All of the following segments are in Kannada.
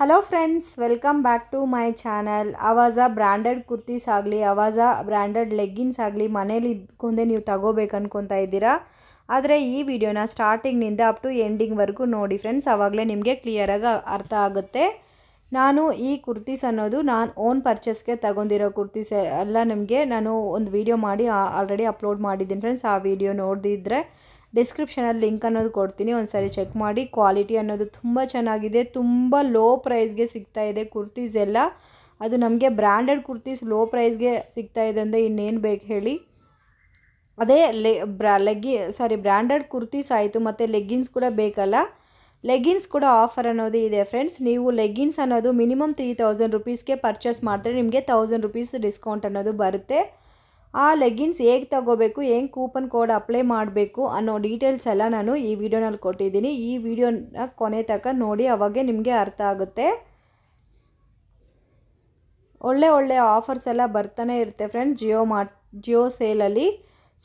hello friends welcome back to my channel Avaasa branded kurtis ಆಗಲಿ ಆವಾಜ ಬ್ರ್ಯಾಂಡೆಡ್ ಲೆಗ್ಗಿನ್ಸ್ ಆಗಲಿ ಮನೇಲಿ ಇದ್ಕೊಂಡೆ ನೀವು ತಗೋಬೇಕು ಅನ್ಕೊತಾ ಇದ್ದೀರಾ ಆದರೆ ಈ ವಿಡಿಯೋನ ಸ್ಟಾರ್ಟಿಂಗ್ನಿಂದ ಅಪ್ ಟು ಎಂಡಿಂಗ್ವರೆಗೂ ನೋಡಿ ಫ್ರೆಂಡ್ಸ್ ಆವಾಗಲೇ ನಿಮಗೆ ಕ್ಲಿಯರಾಗಿ ಅರ್ಥ ಆಗುತ್ತೆ ನಾನು ಈ ಕುರ್ತೀಸ್ ಅನ್ನೋದು ನಾನು ಓನ್ ಪರ್ಚೇಸ್ಗೆ ತಗೊಂಡಿರೋ ಕುರ್ತೀಸ್ ಎಲ್ಲ ನಿಮಗೆ ನಾನು ಒಂದು ವಿಡಿಯೋ ಮಾಡಿ ಆಲ್ರೆಡಿ ಅಪ್ಲೋಡ್ ಮಾಡಿದ್ದೀನಿ ಫ್ರೆಂಡ್ಸ್ ಆ ವಿಡಿಯೋ ನೋಡಿದ್ರೆ ಡಿಸ್ಕ್ರಿಪ್ಷನಲ್ಲಿ ಲಿಂಕ್ ಅನ್ನೋದು ಕೊಡ್ತೀನಿ ಸಾರಿ ಚೆಕ್ ಮಾಡಿ ಕ್ವಾಲಿಟಿ ಅನ್ನೋದು ತುಂಬ ಚೆನ್ನಾಗಿದೆ ತುಂಬ ಲೋ ಪ್ರೈಸ್ಗೆ ಸಿಗ್ತಾ ಇದೆ ಕುರ್ತೀಸ್ ಎಲ್ಲ ಅದು ನಮಗೆ ಬ್ರ್ಯಾಂಡೆಡ್ ಕುರ್ತೀಸ್ ಲೋ ಪ್ರೈಸ್ಗೆ ಸಿಗ್ತಾ ಇದೆ ಅಂದರೆ ಇನ್ನೇನು ಬೇಕು ಹೇಳಿ ಅದೇ ಲೆ ಬ್ರಾ ಲೆಗ್ಗಿ ಸಾರಿ ಬ್ರ್ಯಾಂಡೆಡ್ ಕುರ್ತೀಸ್ ಆಯಿತು ಮತ್ತು ಲೆಗ್ಗಿನ್ಸ್ ಕೂಡ ಬೇಕಲ್ಲ ಲೆಗ್ಗಿನ್ಸ್ ಕೂಡ ಆಫರ್ ಅನ್ನೋದು ಇದೆ ಫ್ರೆಂಡ್ಸ್ ನೀವು ಲೆಗ್ಗಿನ್ಸ್ ಅನ್ನೋದು ಮಿನಿಮಮ್ ತ್ರೀ ತೌಸಂಡ್ ರುಪೀಸ್ಗೆ ಪರ್ಚೇಸ್ ಮಾಡಿದ್ರೆ ನಿಮಗೆ ತೌಸಂಡ್ ರುಪೀಸ್ ಡಿಸ್ಕೌಂಟ್ ಅನ್ನೋದು ಬರುತ್ತೆ ಆ ಲೆಗಿನ್ಸ್ ಹೇಗೆ ತಗೋಬೇಕು ಹೆಂಗೆ ಕೂಪನ್ ಕೋಡ್ ಅಪ್ಲೈ ಮಾಡಬೇಕು ಅನ್ನೋ ಡೀಟೇಲ್ಸ್ ಎಲ್ಲ ನಾನು ಈ ವಿಡಿಯೋನಲ್ಲಿ ಕೊಟ್ಟಿದ್ದೀನಿ ಈ ವಿಡಿಯೋನ ಕೊನೆ ತನಕ ನೋಡಿ ಅವಾಗೆ ನಿಮಗೆ ಅರ್ಥ ಆಗುತ್ತೆ ಒಳ್ಳೆ ಒಳ್ಳೆ ಆಫರ್ಸ್ ಎಲ್ಲ ಬರ್ತಾನೆ ಇರುತ್ತೆ ಫ್ರೆಂಡ್ ಜಿಯೋ ಮಾರ್ಟ್ ಜಿಯೋ ಸೇಲಲ್ಲಿ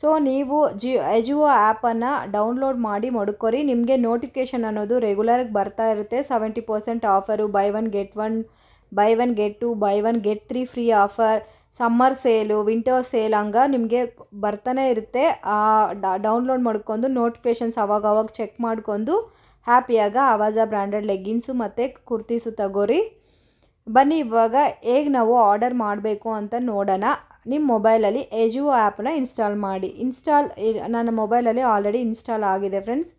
ಸೊ ನೀವು ಜಿಯೋ ಎಜಿಯೋ ಆ್ಯಪನ್ನು ಡೌನ್ಲೋಡ್ ಮಾಡಿ ಮಡ್ಕೊರಿ ನಿಮಗೆ ನೋಟಿಫಿಕೇಷನ್ ಅನ್ನೋದು ರೆಗ್ಯುಲರಾಗಿ ಬರ್ತಾ ಇರುತ್ತೆ seventy percent offer buy one get one buy one get two buy one get three free offer summer sale winter sale ಹಂಗೆ ನಿಮಗೆ ಬರ್ತಾನೆ ಇರುತ್ತೆ ಆ ಡೌನ್ಲೋಡ್ ಮಾಡ್ಕೊಂಡು ನೋಟಿಫಿಕೇಷನ್ಸ್ ಅವಾಗ ಅವಾಗ ಚೆಕ್ ಮಾಡಿಕೊಂಡು ಹ್ಯಾಪಿಯಾಗ ಆವಾಜ ಬ್ರ್ಯಾಂಡೆಡ್ ಲೆಗ್ಗಿನ್ಸು ಮತ್ತು ಕುರ್ತೀಸು ತಗೋರಿ ಬನ್ನಿ ಇವಾಗ ಹೇಗೆ ನಾವು ಆರ್ಡರ್ ಮಾಡಬೇಕು ಅಂತ ನೋಡೋಣ ನಿಮ್ಮ ಮೊಬೈಲಲ್ಲಿ ಎಜುವೋ ಆ್ಯಪ್ನ ಇನ್ಸ್ಟಾಲ್ ಮಾಡಿ ಇನ್ಸ್ಟಾಲ್ ನನ್ನ ಮೊಬೈಲಲ್ಲಿ ಆಲ್ರೆಡಿ ಇನ್ಸ್ಟಾಲ್ ಆಗಿದೆ ಫ್ರೆಂಡ್ಸ್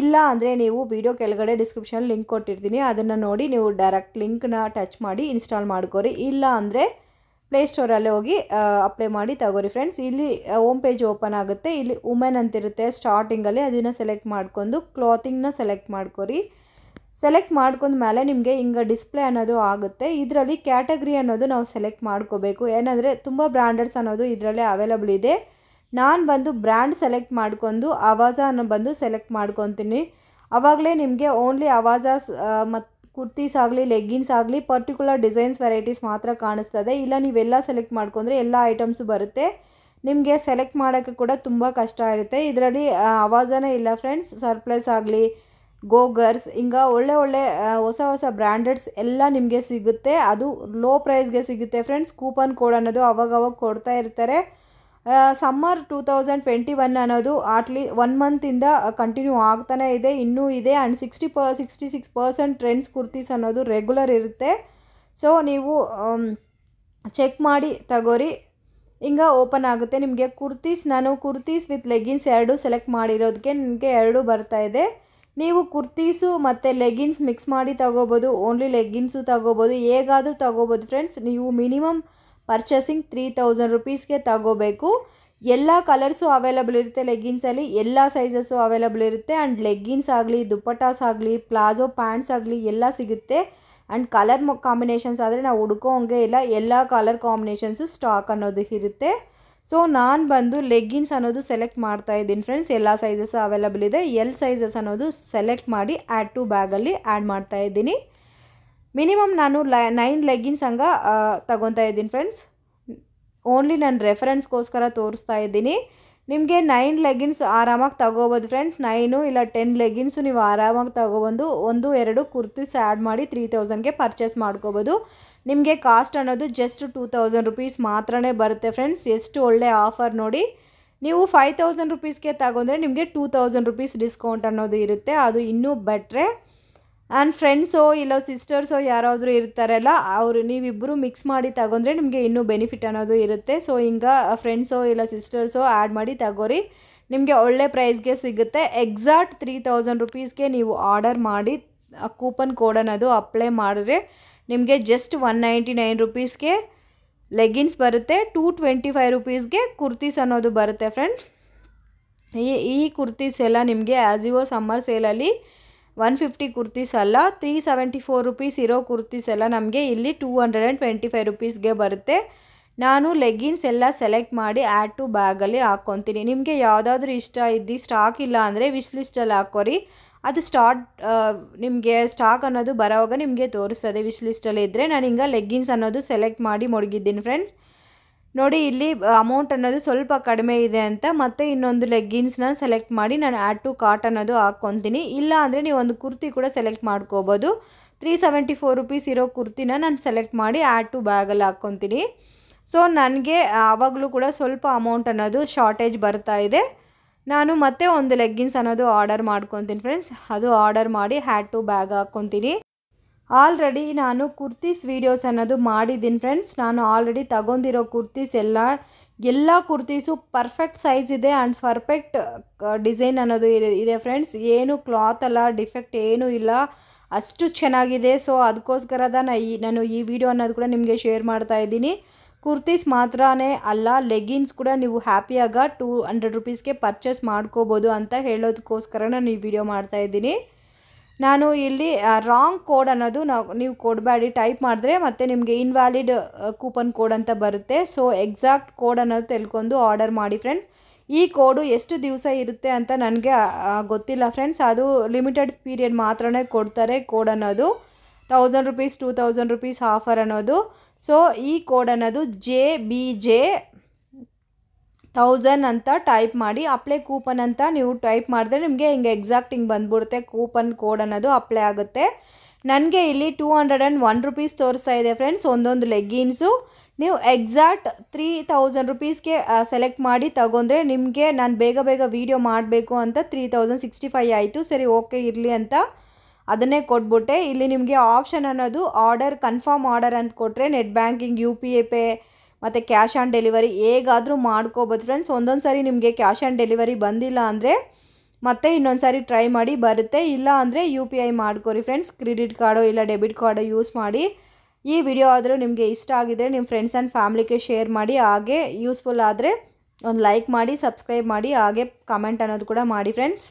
ಇಲ್ಲ ಅಂದರೆ ನೀವು ವಿಡಿಯೋ ಕೆಳಗಡೆ ಡಿಸ್ಕ್ರಿಪ್ಷನ್ ಲಿಂಕ್ ಕೊಟ್ಟಿರ್ತೀನಿ ಅದನ್ನು ನೋಡಿ ನೀವು ಡೈರೆಕ್ಟ್ ಲಿಂಕ್ನ ಟಚ್ ಮಾಡಿ ಇನ್ಸ್ಟಾಲ್ ಮಾಡ್ಕೋರಿ ಇಲ್ಲ ಅಂದರೆ ಪ್ಲೇಸ್ಟೋರಲ್ಲಿ ಹೋಗಿ ಅಪ್ಲೈ ಮಾಡಿ ತಗೋರಿ ಫ್ರೆಂಡ್ಸ್ ಇಲ್ಲಿ ಓಮ್ ಪೇಜ್ ಓಪನ್ ಆಗುತ್ತೆ ಇಲ್ಲಿ ವುಮೆನ್ ಅಂತಿರುತ್ತೆ ಸ್ಟಾರ್ಟಿಂಗಲ್ಲಿ ಅದನ್ನು ಸೆಲೆಕ್ಟ್ ಮಾಡ್ಕೊಂಡು ಕ್ಲಾತಿಂಗ್ನ ಸೆಲೆಕ್ಟ್ ಮಾಡ್ಕೊರಿ ಸೆಲೆಕ್ಟ್ ಮೇಲೆ ನಿಮಗೆ ಹಿಂಗೆ ಡಿಸ್ಪ್ಲೇ ಅನ್ನೋದು ಆಗುತ್ತೆ ಇದರಲ್ಲಿ ಕ್ಯಾಟಗ್ರಿ ಅನ್ನೋದು ನಾವು ಸೆಲೆಕ್ಟ್ ಮಾಡ್ಕೋಬೇಕು ಏನಂದರೆ ತುಂಬ ಬ್ರ್ಯಾಂಡೆಡ್ಸ್ ಅನ್ನೋದು ಇದರಲ್ಲೇ ಅವೈಲಬಲ್ ಇದೆ ನಾನು ಬಂದು ಬ್ರ್ಯಾಂಡ್ ಸೆಲೆಕ್ಟ್ ಮಾಡ್ಕೊಂಡು ಆವಾಜಾನ ಬಂದು ಸೆಲೆಕ್ಟ್ ಮಾಡ್ಕೊತೀನಿ ಆವಾಗಲೇ ನಿಮಗೆ ಓನ್ಲಿ ಆವಾಜ ಮತ್ತು ಕುರ್ತೀಸ್ ಆಗಲಿ ಲೆಗ್ಗಿನ್ಸ್ ಆಗಲಿ ಪರ್ಟಿಕ್ಯುಲರ್ ಡಿಸೈನ್ಸ್ ವೆರೈಟೀಸ್ ಮಾತ್ರ ಕಾಣಿಸ್ತದೆ ಇಲ್ಲ ನೀವೆಲ್ಲ ಸೆಲೆಕ್ಟ್ ಮಾಡ್ಕೊಂಡ್ರೆ ಎಲ್ಲ ಐಟಮ್ಸು ಬರುತ್ತೆ ನಿಮಗೆ ಸೆಲೆಕ್ಟ್ ಮಾಡೋಕ್ಕೆ ಕೂಡ ತುಂಬ ಕಷ್ಟ ಇರುತ್ತೆ ಇದರಲ್ಲಿ ಆವಾಜನೇ ಇಲ್ಲ ಫ್ರೆಂಡ್ಸ್ ಸರ್ಪ್ಲೈಸ್ ಆಗಲಿ ಗೋಗರ್ಸ್ ಹಿಂಗೆ ಒಳ್ಳೆ ಒಳ್ಳೆ ಹೊಸ ಹೊಸ ಬ್ರ್ಯಾಂಡೆಡ್ಸ್ ಎಲ್ಲ ನಿಮಗೆ ಸಿಗುತ್ತೆ ಅದು ಲೋ ಪ್ರೈಸ್ಗೆ ಸಿಗುತ್ತೆ ಫ್ರೆಂಡ್ಸ್ ಕೂಪನ್ ಕೋಡ್ ಅನ್ನೋದು ಅವಾಗವಾಗ ಕೊಡ್ತಾ ಇರ್ತಾರೆ summer two thousand twenty one ಅನ್ನೋದು ಆಟ್ಲಿ ಒನ್ ಮಂತಿಂದ ಕಂಟಿನ್ಯೂ ಆಗ್ತಾನೆ ಇದೆ ಇನ್ನೂ ಇದೆ ಆ್ಯಂಡ್ ಸಿಕ್ಸ್ಟಿ ಪ sixty six percent trends kurtis ಅನ್ನೋದು ರೆಗ್ಯುಲರ್ ಇರುತ್ತೆ ಸೊ ನೀವು ಚೆಕ್ um, ಮಾಡಿ ತಗೋರಿ ಹಿಂಗ ಓಪನ್ ಆಗುತ್ತೆ ನಿಮಗೆ ಕುರ್ತೀಸ್ ನಾನು ಕುರ್ತೀಸ್ ವಿತ್ ಲೆಗಿನ್ಸ್ ಎರಡು ಸೆಲೆಕ್ಟ್ ಮಾಡಿರೋದಕ್ಕೆ ನಿಮಗೆ ಎರಡು ಬರ್ತಾ ಇದೆ ನೀವು ಕುರ್ತೀಸು ಮತ್ತು ಲೆಗಿನ್ಸ್ ಮಿಕ್ಸ್ ಮಾಡಿ ತಗೋಬೋದು ಓನ್ಲಿ ಲೆಗ್ಗಿನ್ಸು ತಗೋಬೋದು ಹೇಗಾದರೂ ತಗೋಬೋದು ಫ್ರೆಂಡ್ಸ್ ನೀವು ಮಿನಿಮಮ್ ಪರ್ಚೇಸಿಂಗ್ ತ್ರೀ ತೌಸಂಡ್ ರುಪೀಸ್ಗೆ ತಗೋಬೇಕು ಎಲ್ಲ ಕಲರ್ಸು ಅವೈಲಬಲ್ ಇರುತ್ತೆ ಲೆಗ್ಗಿನ್ಸಲ್ಲಿ ಎಲ್ಲ ಸೈಜಸ್ಸು ಅವೈಲಬಲ್ ಇರುತ್ತೆ ಆ್ಯಂಡ್ ಲೆಗ್ಗಿನ್ಸ್ ಆಗಲಿ ದುಪ್ಪಟಾಸ್ ಆಗಲಿ ಪ್ಲಾಜೋ ಪ್ಯಾಂಟ್ಸ್ ಆಗಲಿ ಎಲ್ಲ ಸಿಗುತ್ತೆ ಆ್ಯಂಡ್ ಕಲರ್ ಕಾಂಬಿನೇಷನ್ಸ್ ಆದರೆ ನಾವು ಹುಡ್ಕೋಂಗೆ ಇಲ್ಲ ಎಲ್ಲ ಕಲರ್ ಕಾಂಬಿನೇಷನ್ಸು ಸ್ಟಾಕ್ ಅನ್ನೋದು ಇರುತ್ತೆ ಸೊ ನಾನು ಬಂದು ಲೆಗ್ಗಿನ್ಸ್ ಅನ್ನೋದು ಸೆಲೆಕ್ಟ್ ಮಾಡ್ತಾ ಇದ್ದೀನಿ ಫ್ರೆಂಡ್ಸ್ ಎಲ್ಲ ಸೈಜಸ್ಸು ಅವೈಲಬಲ್ ಇದೆ ಎಲ್ ಸೈಜಸ್ ಅನ್ನೋದು ಸೆಲೆಕ್ಟ್ ಮಾಡಿ ಆ್ಯಡ್ ಟು ಬ್ಯಾಗಲ್ಲಿ ಆ್ಯಡ್ ಮಾಡ್ತಾ ಇದ್ದೀನಿ ಮಿನಿಮಮ್ ನಾನು ಲೈ ನೈನ್ ಲೆಗ್ಗಿನ್ಸ್ ಹಂಗೆ ತಗೊತಾ ಇದ್ದೀನಿ ಫ್ರೆಂಡ್ಸ್ ಓನ್ಲಿ ನಾನು ರೆಫರೆನ್ಸ್ಗೋಸ್ಕರ ತೋರಿಸ್ತಾ ಇದ್ದೀನಿ ನಿಮಗೆ ನೈನ್ ಲೆಗಿನ್ಸ್ ಆರಾಮಾಗಿ ತಗೋಬೋದು ಫ್ರೆಂಡ್ಸ್ ನೈನು ಇಲ್ಲ ಟೆನ್ ಲೆಗಿನ್ಸು ನೀವು ಆರಾಮಾಗಿ ತಗೊಬಂದು ಒಂದು ಎರಡು ಕುರ್ತೀಸ್ ಆ್ಯಡ್ ಮಾಡಿ ತ್ರೀ ತೌಸಂಡ್ಗೆ ಪರ್ಚೇಸ್ ಮಾಡ್ಕೋಬೋದು ನಿಮಗೆ ಕಾಸ್ಟ್ ಅನ್ನೋದು ಜಸ್ಟ್ ಟೂ ತೌಸಂಡ್ ರುಪೀಸ್ ಮಾತ್ರನೇ ಬರುತ್ತೆ ಫ್ರೆಂಡ್ಸ್ ಎಷ್ಟು ಒಳ್ಳೆ ಆಫರ್ ನೋಡಿ ನೀವು ಫೈವ್ ತೌಸಂಡ್ ರುಪೀಸ್ಗೆ ತಗೊಂಡ್ರೆ ನಿಮಗೆ ಟೂ ತೌಸಂಡ್ ರುಪೀಸ್ ಡಿಸ್ಕೌಂಟ್ ಅನ್ನೋದು ಇರುತ್ತೆ ಅದು ಇನ್ನೂ ಬೆಟ್ರೆ ಆ್ಯಂಡ್ ಫ್ರೆಂಡ್ಸೋ oh, ಇಲ್ಲ ಸಿಸ್ಟರ್ಸೋ oh, ಯಾರಾದರೂ ಇರ್ತಾರಲ್ಲ ಅವರು ನೀವಿಬ್ಬರು ಮಿಕ್ಸ್ ಮಾಡಿ ತಗೊಂಡ್ರೆ ನಿಮಗೆ ಇನ್ನೂ ಬೆನಿಫಿಟ್ ಅನ್ನೋದು ಇರುತ್ತೆ ಸೊ ಹಿಂಗೆ ಫ್ರೆಂಡ್ಸೋ ಇಲ್ಲ ಸಿಸ್ಟರ್ಸೋ ಆ್ಯಡ್ oh, ಮಾಡಿ ತಗೋರಿ ನಿಮಗೆ ಒಳ್ಳೆ ಪ್ರೈಸ್ಗೆ ಸಿಗುತ್ತೆ ಎಕ್ಸಾಕ್ಟ್ ತ್ರೀ ತೌಸಂಡ್ ರುಪೀಸ್ಗೆ ನೀವು ಆರ್ಡರ್ ಮಾಡಿ ಕೂಪನ್ ಕೋಡ್ ಅನ್ನೋದು ಅಪ್ಲೈ ಮಾಡಿದ್ರೆ ನಿಮಗೆ ಜಸ್ಟ್ ಒನ್ ನೈಂಟಿ ನೈನ್ ರುಪೀಸ್ಗೆ ಲೆಗಿನ್ಸ್ ಬರುತ್ತೆ ಟೂ ಟ್ವೆಂಟಿ ಫೈವ್ ರುಪೀಸ್ಗೆ ಕುರ್ತೀಸ್ ಅನ್ನೋದು ಬರುತ್ತೆ ಫ್ರೆಂಡ್ಸ್ ಈ ಈ ಕುರ್ತೀಸ್ ಎಲ್ಲ ನಿಮಗೆ ಆ್ಯಸ್ ಇವೋ ಸಮ್ಮರ್ ಸೇಲಲ್ಲಿ ಒನ್ ಫಿಫ್ಟಿ ಕುರ್ತೀಸ್ ಅಲ್ಲ ತ್ರೀ ಸೆವೆಂಟಿ ಫೋರ್ ರುಪೀಸ್ ಇರೋ ಕುರ್ತೀಸ್ ಎಲ್ಲ ನಮಗೆ ಇಲ್ಲಿ two hundred and twenty five ರುಪೀಸ್ಗೆ ಬರುತ್ತೆ ನಾನು ಲೆಗ್ಗಿನ್ಸ್ ಎಲ್ಲ ಸೆಲೆಕ್ಟ್ ಮಾಡಿ ಆ್ಯಡ್ ಟು ಬ್ಯಾಗಲ್ಲಿ ಹಾಕ್ಕೊತೀನಿ ನಿಮಗೆ ಯಾವುದಾದ್ರೂ ಇಷ್ಟ ಇದ್ದು ಸ್ಟಾಕ್ ಇಲ್ಲ ಅಂದರೆ ವಿಶ್ ಲಿಸ್ಟಲ್ಲಿ ಹಾಕೋರಿ ಅದು ಸ್ಟಾರ್ಟ್ ನಿಮಗೆ ಸ್ಟಾಕ್ ಅನ್ನೋದು ಬರೋವಾಗ ನಿಮಗೆ ತೋರಿಸ್ತದೆ ವಿಶ್ ಲಿಸ್ಟಲ್ಲಿ ಇದ್ದರೆ ನಾನು ಹಿಂಗೆ ಲೆಗ್ಗಿನ್ಸ್ ಅನ್ನೋದು ಸೆಲೆಕ್ಟ್ ಮಾಡಿ ಮುಡುಗಿದ್ದೀನಿ ಫ್ರೆಂಡ್ಸ್ ನೋಡಿ ಇಲ್ಲಿ ಅಮೌಂಟ್ ಅನ್ನೋದು ಸ್ವಲ್ಪ ಕಡಿಮೆ ಇದೆ ಅಂತ ಮತ್ತೆ ಇನ್ನೊಂದು ಲೆಗ್ಗಿನ್ಸ್ನ ಸೆಲೆಕ್ಟ್ ಮಾಡಿ ನಾನು ಆ್ಯಡ್ ಟು ಕಾರ್ಟ್ ಅನ್ನೋದು ಹಾಕ್ಕೊತೀನಿ ಇಲ್ಲ ಅಂದರೆ ನೀವು ಒಂದು ಕುರ್ತಿ ಕೂಡ ಸೆಲೆಕ್ಟ್ ಮಾಡ್ಕೋಬೋದು ತ್ರೀ ಸೆವೆಂಟಿ ಫೋರ್ ರುಪೀಸ್ ಇರೋ ಕುರ್ತಿನ ನಾನು ಸೆಲೆಕ್ಟ್ ಮಾಡಿ ಆ್ಯಡ್ ಟು ಬ್ಯಾಗಲ್ಲಿ ಹಾಕ್ಕೊತೀನಿ ಸೊ ನನಗೆ ಆವಾಗಲೂ ಕೂಡ ಸ್ವಲ್ಪ ಅಮೌಂಟ್ ಅನ್ನೋದು ಶಾರ್ಟೇಜ್ ಬರ್ತಾ ಇದೆ ನಾನು ಮತ್ತೆ ಒಂದು ಲೆಗ್ಗಿನ್ಸ್ ಅನ್ನೋದು ಆರ್ಡರ್ ಮಾಡ್ಕೊತೀನಿ ಫ್ರೆಂಡ್ಸ್ ಅದು ಆರ್ಡರ್ ಮಾಡಿ ಹ್ಯಾಡ್ ಟು ಬ್ಯಾಗ್ ಹಾಕ್ಕೊತೀನಿ ಆಲ್ರೆಡಿ ನಾನು ಕುರ್ತೀಸ್ ವೀಡಿಯೋಸ್ ಅನ್ನೋದು ಮಾಡಿದ್ದೀನಿ ಫ್ರೆಂಡ್ಸ್ ನಾನು ಆಲ್ರೆಡಿ ತಗೊಂಡಿರೋ ಕುರ್ತೀಸ್ ಎಲ್ಲ ಎಲ್ಲ ಕುರ್ತೀಸು ಪರ್ಫೆಕ್ಟ್ ಸೈಜ್ ಇದೆ ಆ್ಯಂಡ್ ಪರ್ಫೆಕ್ಟ್ ಡಿಸೈನ್ ಅನ್ನೋದು ಇದೆ ಫ್ರೆಂಡ್ಸ್ ಏನು ಕ್ಲಾತ್ ಅಲ್ಲ ಡಿಫೆಕ್ಟ್ ಏನೂ ಇಲ್ಲ ಅಷ್ಟು ಚೆನ್ನಾಗಿದೆ ಸೊ ಅದಕ್ಕೋಸ್ಕರದ ನಾನು ಈ ನಾನು ಈ ವಿಡಿಯೋ ಅನ್ನೋದು ಕೂಡ ನಿಮಗೆ ಶೇರ್ ಮಾಡ್ತಾ ಇದ್ದೀನಿ ಕುರ್ತೀಸ್ ಮಾತ್ರನೇ ಅಲ್ಲ ಲೆಗ್ಗಿನ್ಸ್ ಕೂಡ ನೀವು ಹ್ಯಾಪಿಯಾಗ ಟೂ ಹಂಡ್ರೆಡ್ ರುಪೀಸ್ಗೆ ಪರ್ಚೇಸ್ ಮಾಡ್ಕೋಬೋದು ಅಂತ ಹೇಳೋದಕ್ಕೋಸ್ಕರ ನಾನು ಈ ವಿಡಿಯೋ ಮಾಡ್ತಾಯಿದ್ದೀನಿ ನಾನು ಇಲ್ಲಿ ರಾಂಗ್ ಕೋಡ್ ಅನ್ನೋದು ನಾವು ನೀವು ಕೊಡಬೇಡಿ ಟೈಪ್ ಮಾಡಿದ್ರೆ ಮತ್ತು ನಿಮಗೆ ಇನ್ವ್ಯಾಲಿಡ್ ಕೂಪನ್ ಕೋಡ್ ಅಂತ ಬರುತ್ತೆ ಸೊ ಎಕ್ಸಾಕ್ಟ್ ಕೋಡ್ ಅನ್ನೋದು ತಿಳ್ಕೊಂಡು ಆರ್ಡರ್ ಮಾಡಿ ಫ್ರೆಂಡ್ ಈ ಕೋಡು ಎಷ್ಟು ದಿವಸ ಇರುತ್ತೆ ಅಂತ ನನಗೆ ಗೊತ್ತಿಲ್ಲ ಫ್ರೆಂಡ್ಸ್ ಅದು ಲಿಮಿಟೆಡ್ ಪೀರಿಯಡ್ ಮಾತ್ರನೇ ಕೊಡ್ತಾರೆ ಕೋಡ್ ಅನ್ನೋದು thousand rupees two thousand rupees offer ಅನ್ನೋದು ಸೊ ಈ ಕೋಡ್ ಅನ್ನೋದು ಜೆ ಬಿ ಜೆ ತೌಸಂಡ್ ಅಂತ ಟೈಪ್ ಮಾಡಿ ಅಪ್ಲೈ ಕೂಪನ್ ಅಂತ ನೀವು ಟೈಪ್ ಮಾಡಿದ್ರೆ ನಿಮಗೆ ಹಿಂಗೆ ಎಕ್ಸಾಕ್ಟ್ ಹಿಂಗೆ ಬಂದ್ಬಿಡುತ್ತೆ ಕೂಪನ್ ಕೋಡ್ ಅನ್ನೋದು ಅಪ್ಲೈ ಆಗುತ್ತೆ ನನಗೆ ಇಲ್ಲಿ two hundred and one rupees ತೋರಿಸ್ತಾ ಇದೆ ಫ್ರೆಂಡ್ಸ್ ಒಂದೊಂದು ಲೆಗ್ಗಿನ್ಸು ನೀವು ಎಕ್ಸಾಕ್ಟ್ ತ್ರೀ ತೌಸಂಡ್ ರುಪೀಸ್ಗೆ ಸೆಲೆಕ್ಟ್ ಮಾಡಿ ತಗೊಂಡ್ರೆ ನಿಮಗೆ ನಾನು ಬೇಗ ಬೇಗ ವೀಡಿಯೋ ಮಾಡಬೇಕು ಅಂತ ತ್ರೀ ತೌಸಂಡ್ ಸಿಕ್ಸ್ಟಿ ಫೈವ್ ಆಯಿತು ಸರಿ ಓಕೆ ಇರಲಿ ಅಂತ ಅದನ್ನೇ ಕೊಟ್ಬಿಟ್ಟೆ ಇಲ್ಲಿ ನಿಮಗೆ ಆಪ್ಷನ್ ಅನ್ನೋದು ಆರ್ಡರ್ ಕನ್ಫರ್ಮ್ ಆರ್ಡರ್ ಅಂತ ಕೊಟ್ಟರೆ ನೆಟ್ ಬ್ಯಾಂಕಿಂಗ್ ಯು ಪಿ ಐ ಪೇ ಮತ್ತು ಕ್ಯಾಶ್ ಆನ್ ಡೆಲಿವರಿ ಹೇಗಾದರೂ ಮಾಡ್ಕೋಬೋದು ಫ್ರೆಂಡ್ಸ್ ಒಂದೊಂದು ಸಾರಿ ನಿಮಗೆ ಕ್ಯಾಶ್ ಆನ್ ಡೆಲಿವರಿ ಬಂದಿಲ್ಲ ಅಂದರೆ ಮತ್ತೆ ಇನ್ನೊಂದು ಸಾರಿ ಟ್ರೈ ಮಾಡಿ ಬರುತ್ತೆ ಇಲ್ಲ ಅಂದರೆ ಯು ಪಿ ಐ ಮಾಡ್ಕೊರಿ ಫ್ರೆಂಡ್ಸ್ ಕ್ರೆಡಿಟ್ ಕಾರ್ಡು ಇಲ್ಲ ಡೆಬಿಟ್ ಕಾರ್ಡು ಯೂಸ್ ಮಾಡಿ ಈ ವಿಡಿಯೋ ಆದರೂ ನಿಮಗೆ ಇಷ್ಟ ಆಗಿದರೆ ನಿಮ್ಮ ಫ್ರೆಂಡ್ಸ್ ಆ್ಯಂಡ್ ಫ್ಯಾಮ್ಲಿಗೆ ಶೇರ್ ಮಾಡಿ ಹಾಗೆ ಯೂಸ್ಫುಲ್ ಆದರೆ ಒಂದು ಲೈಕ್ ಮಾಡಿ ಸಬ್ಸ್ಕ್ರೈಬ್ ಮಾಡಿ ಹಾಗೆ ಕಮೆಂಟ್ ಅನ್ನೋದು ಕೂಡ ಮಾಡಿ ಫ್ರೆಂಡ್ಸ್